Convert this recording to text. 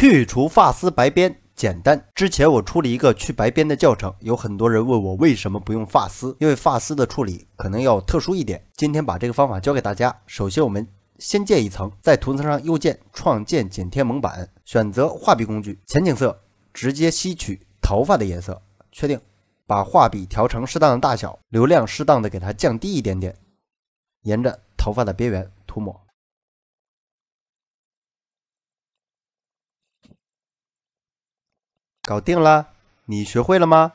去除发丝白边简单。之前我出了一个去白边的教程，有很多人问我为什么不用发丝，因为发丝的处理可能要特殊一点。今天把这个方法教给大家。首先我们先建一层，在图层上右键创建剪贴蒙版，选择画笔工具，前景色直接吸取头发的颜色，确定。把画笔调成适当的大小，流量适当的给它降低一点点，沿着头发的边缘涂抹。搞定啦！你学会了吗？